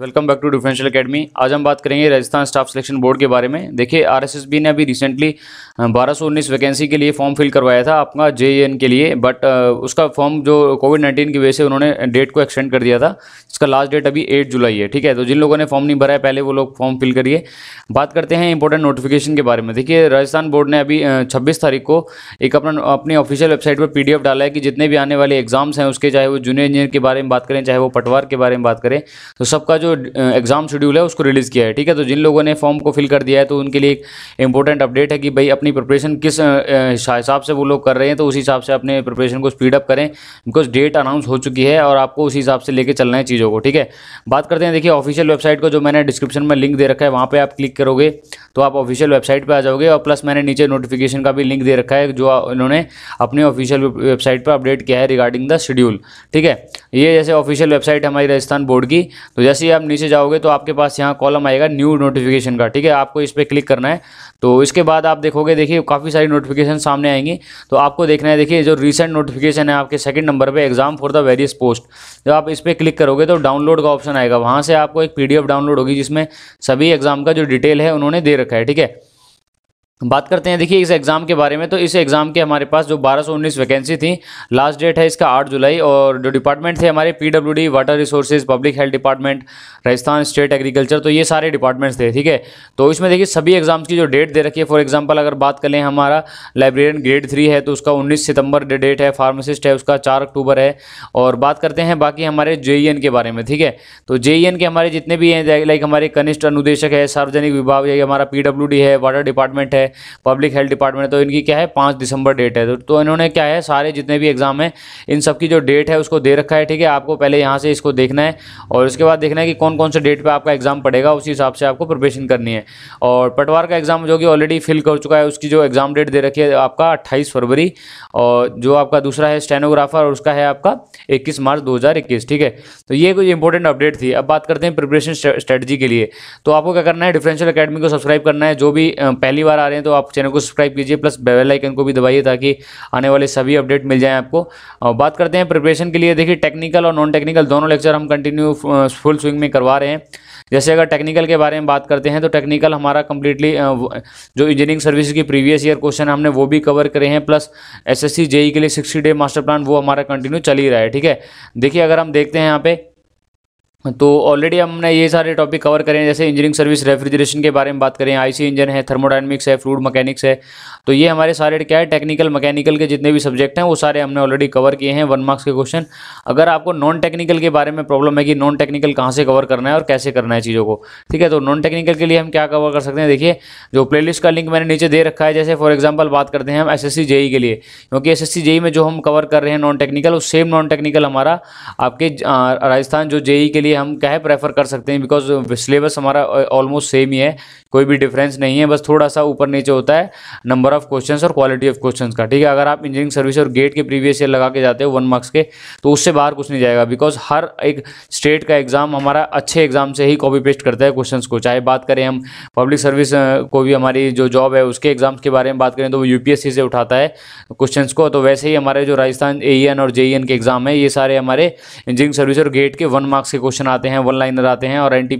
welcome back to differential academy आज हम बात करेंगे राजस्थान स्टाफ सिलेक्शन बोर्ड के बारे में देखिए आरएसएसबी ने अभी रिसेंटली 1219 वैकेंसी के लिए फॉर्म फिल करवाया था आपका जे के लिए बट उसका फॉर्म जो कोविड 19 की वजह से उन्होंने डेट को एक्सटेंड कर दिया था इसका लास्ट डेट अभी एट जुलाई है ठीक है तो जिन लोगों ने फॉर्म नहीं भरा है पहले वो लोग फॉर्म फिल करिए बात करते हैं इंपॉर्टेंट नोटिफिकेशन के बारे में देखिए राजस्थान बोर्ड ने अभी छब्बीस तारीख को एक अपना अपनी ऑफिशियल वेबसाइट पर पी डाला है कि जितने भी आने वाले एग्जाम्स हैं उसके चाहे वो जूनियर इंजीनियर के बारे में बात करें चाहे वो पटवार के बारे में बात करें तो सबका जो जो एग्ज़ाम शेड्यूल है उसको रिलीज़ किया है ठीक है तो जिन लोगों ने फॉर्म को फिल कर दिया है तो उनके लिए एक इंपॉर्टेंट अपडेट है कि भाई अपनी प्रिपरेशन किस हिसाब से वो लोग कर रहे हैं तो उस हिसाब से अपने प्रिपरेशन को स्पीडअप करें बिकॉज डेट अनाउंस हो चुकी है और आपको उसी हिसाब से लेके चलना है चीज़ों को ठीक है बात करते हैं देखिए ऑफिशियल वेबसाइट को जो मैंने डिस्क्रिप्शन में लिंक दे रखा है वहाँ पर आप क्लिक करोगे तो आप ऑफिशियल वेबसाइट पर आ जाओगे और प्लस मैंने नीचे नोटिफिकेशन का भी लिंक दे रखा है जो इन्होंने अपने ऑफिशियल वेबसाइट पर अपडेट किया है रिगार्डिंग द शेड्यूल ठीक है ये जैसे ऑफिशियल वेबसाइट हमारी राजस्थान बोर्ड की तो जैसे ही आप नीचे जाओगे तो आपके पास यहाँ कॉलम आएगा न्यू नोटिफिकेशन का ठीक है आपको इस पर क्लिक करना है तो इसके बाद आप देखोगे देखिए काफ़ी सारी नोटिफिकेशन सामने आएंगी तो आपको देखना है देखिए जो रिसेंट नोटिफिकेशन है आपके सेकंड नंबर पे exam for the various post जब आप इस पर क्लिक करोगे तो डाउनलोड का ऑप्शन आएगा वहाँ से आपको एक पीडीएफ डाउनलोड होगी जिसमें सभी एग्जाम का जो डिटेल है उन्होंने दे रखा है ठीक है बात करते हैं देखिए इस एग्ज़ाम के बारे में तो इस एग्ज़ाम के हमारे पास जो 1219 वैकेंसी थी लास्ट डेट है इसका 8 जुलाई और जो डिपार्टमेंट थे हमारे PWD water resources public health department Rajasthan state agriculture तो ये सारे डिपार्टमेंट्स थे ठीक है तो इसमें देखिए सभी एग्ज़ाम्स की जो डेट दे रखी है फॉर एग्जाम्पल अगर बात करें हमारा लाइब्रेरियन ग्रेड थ्री है तो उसका उन्नीस सितंबर डेट है फार्मासिस्ट है उसका चार अक्टूबर है और बात करते हैं बाकी हमारे जे e के बारे में ठीक है तो जे e के हमारे जितने भी हैं लाइक हमारे कनिष्ठ अनुदेशक है सार्वजनिक विभाग या हमारा पी है वाटर डिपार्टमेंट है पब्लिक हेल्थ डिपार्टमेंट तो इनकी क्या है पाँच दिसंबर डेट है तो, इन्होंने क्या है सारे जितने भी एग्ज़ाम हैं इन सब की जो डेट है उसको दे रखा है ठीक है आपको पहले यहाँ से इसको देखना है और उसके बाद देखना है कि कौन कौन से डेट पर आपका एग्ज़ाम पड़ेगा उसी हिसाब से आपको प्रिपरेशन करनी है और पटवार का एग्ज़ाम जो कि ऑलरेडी फिल कर चुका है उसकी जो एग्ज़ाम डेट दे रखी है आपका अट्ठाईस फरवरी और जो आपका दूसरा है स्टेनोग्राफर और उसका है आपका इक्कीस मार्च 2021 ठीक है तो ये कुछ इंपॉर्टेंट अपडेट थी अब बात करते हैं प्रिपरेशन स्ट्रेटजी के लिए तो आपको क्या करना है डिफरेंशियल एकेडमी को सब्सक्राइब करना है जो भी पहली बार आ रहे हैं हैं तो आप चैनल को सब्सक्राइब कीजिए प्लस बेल आइकन को भी दबाइए ताकि आने वाले सभी अपडेट मिल जाएँ आपको और बात करते हैं प्रिपरेशन के लिए देखिए टेक्निकल और नॉन टेक्निकल दोनों लेक्चर हम कंटिन्यू फुल स्विंग में करवा रहे हैं जैसे अगर टेक्निकल के बारे में बात करते हैं तो टेक्निकल हमारा कंप्लीटली uh, जो इंजीनियरिंग सर्विस की प्रीवियस ईयर क्वेश्चन हमने वो भी कवर करे हैं प्लस एसएससी जेई के लिए सिक्सटी डे मास्टर प्लान वो हमारा कंटिन्यू चल ही रहा है ठीक है देखिए अगर हम देखते हैं यहाँ पे तो ऑलरेडी हमने ये सारे टॉपिक कवर करें जैसे इंजीनियरिंग सर्विस रेफ्रिजरेशन के बारे में बात करें आईसी इंजन है थर्मोडाइनमिक्स है फ्लूड मैकेनिक्स है तो ये हमारे सारे क्या है टेक्निकल मैकेनिकल के जितने भी सब्जेक्ट हैं वो सारे हमने ऑलरेडी कवर किए हैं वन मार्क्स के क्वेश्चन अगर आपको नॉन टेक्निकल के बारे में प्रॉब्लम है कि नॉन टेक्निकल कहाँ से कवर करना है और कैसे करना है चीज़ों को ठीक है तो नॉन टेक्निकल के लिए हम क्या कवर कर सकते हैं देखिए जो प्ले का लिंक मैंने नीचे दे रखा है जैसे फॉर एग्जाम्पल बात करते हैं हम एस एस e के लिए क्योंकि एस एस e में जो हम कवर कर रहे हैं नॉन टेक्निकल वो सेम नॉन टेक्निकल हमारा आपके राजस्थान जो जेई e के लिए हम क्या है प्रेफर कर सकते हैं बिकॉज सिलेबस हमारा ऑलमोस्ट सेम ही है कोई भी डिफरेंस नहीं है बस थोड़ा सा ऊपर नीचे होता है नंबर ऑफ क्वेश्चंस और क्वालिटी ऑफ क्वेश्चंस का ठीक है अगर आप इंजीनियरिंग सर्विस और गेट के प्रीवियस ईयर लगा के जाते हो वन मार्क्स के तो उससे बाहर कुछ नहीं जाएगा बिकॉज हर एक स्टेट का एग्जाम हमारा अच्छे एग्जाम से ही कॉपी पेस्ट करता है क्वेश्चन को चाहे बात करें हम पब्लिक सर्विस को भी हमारी जो जॉब है उसके एग्जाम के बारे में बात करें तो वो यूपीएससी से उठाता है क्वेश्चन को तो वैसे ही हमारे जो राजस्थान ए e और जे e के एग्जाम है ये सारे हमारे इंजीनियरिंग सर्विस और गेट के वन मार्क्स के क्वेश्चन आते हैं वन लाइनर आते हैं और एन टी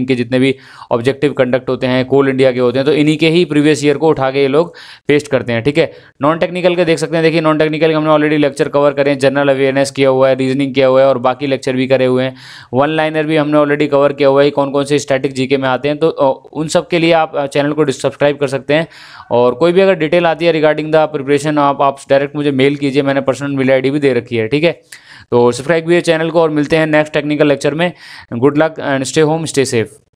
इनके जितने भी ऑब्जेक्टिव कंडक्ट होते हैं कोल इंडिया के होते हैं तो इन्हीं के ही प्रीवियस ईयर को उठा के ये लोग पेस्ट करते हैं ठीक है नॉन टेक्निकल के देख सकते हैं देखिए नॉन टेक्निकल के हमने ऑलरेडी लेक्चर कवर करें जनरल अवेयरनेस किया हुआ है रीजनिंग किया हुआ है और बाकी लेक्चर भी करे हुए हैं वन लाइनर भी हमने ऑलरेडी कवर किया हुआ है कौन कौन से स्टैटिक जीके में आते हैं तो उन सब के लिए आप चैनल को सब्सक्राइब कर सकते हैं और कोई भी अगर डिटेल आती है रिगार्डिंग द प्रिपरेशन आप आप डायरेक्ट मुझे मेल कीजिए मैंने पर्सनल मेल आई भी दे रखी है ठीक है तो सब्सक्राइब भी है चैनल को और मिलते हैं नेक्स्ट टेक्निकल लेक्चर में good luck and stay home stay safe